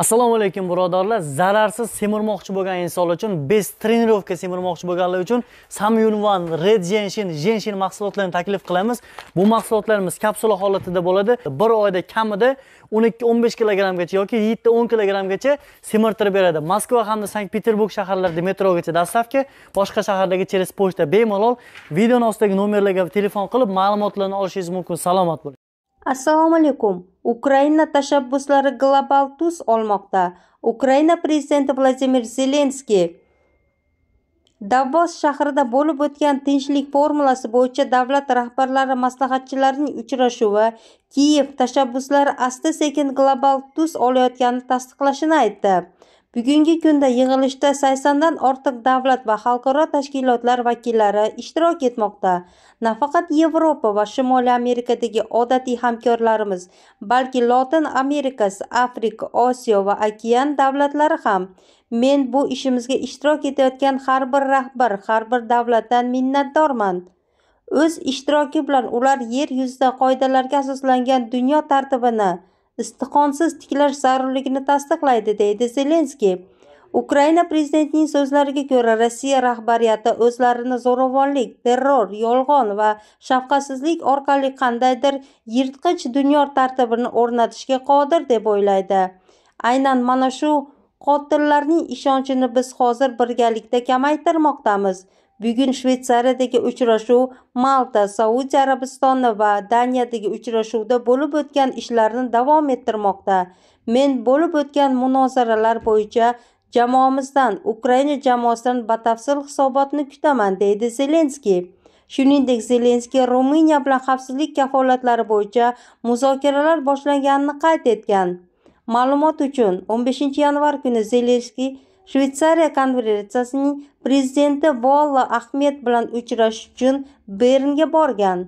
assalomu alaykum birodarlar zararsiz semirmoqchi bo'lgan insonlar uchun bez trenirovka semirmoqchi bo'lganlar uchun samyunvan red jenshin jenshin mahsulotlarini taklif qilamiz bu mahsulotlarimiz kapsula holatida bo'ladi bir oyda kamida 12-15 kilogrammgacha yoki 7-10 kilogrammgacha semirtirib beradi moskva hamda sankt peterburg shaharlarida metrogacha dastavka boshqa shaharlarga через pochta bemalol videoni ostidagi nomerlarga telefon qilib ma'lumotlarni olishingiz mumkin salomat bo'ling Assalomu alaykum. Ukraina tashabbuslari global tus olmoqda. Ukraina prezidenti Vladimir Zelenskiy Davos shahrida bo'lib o'tgan tinchlik formulasi bo'yicha davlat rahbarlari maslahatchilarining uchrashuvi Kiyev tashabbuslari asta-sekin global tus olayotganini tasdiqlashini aytdi. bugungi kunda yig'ilishda saksondan ortiq davlat va xalqaro tashkilotlar vakillari ishtirok etmoqda nafaqat yevropa va shimoliy amerikadagi odatiy hamkorlarimiz balki lotin amerikasi afrika osiyo va okean davlatlari ham men bu ishimizga ishtirok etayotgan har bir rahbar har bir davlatdan minnatdorman o'z ishtiroki bilan ular yer yuzida qoidalarga asoslangan dunyo tartibini istiqonsiz tiklash zarurligini tasdiqlaydi deydi zelenskiy ukraina prezidentining so'zlariga ko'ra rossiya rahbariyati o'zlarini zo'ravonlik terror yolg'on va shafqatsizlik orqali qandaydir yirtqich dunyo tartibini o'rnatishga qodir deb o'ylaydi aynan mana shu qotillarning ishonchini biz hozir birgalikda kamaytirmoqdamiz bugun shvetsariyadagi uchrashuv malta saudiya arabistoni va daniyadagi uchrashuvda bo'lib o'tgan ishlarni davom ettirmoqda men bo'lib o'tgan munozaralar bo'yicha jamoamizdan ukraina jamoasidan batafsil hisobotni kutaman deydi zelenskiy shuningdek zelenskiy ruminiya bilan xavfsizlik kafolatlari bo'yicha muzokaralar boshlanganini qayd etgan ma'lumot uchun 15 yanvar kuni zelenskiy shveysariya konfederatsiyasining prezidenti volla ahmed bilan uchrashish uchun bernga borgan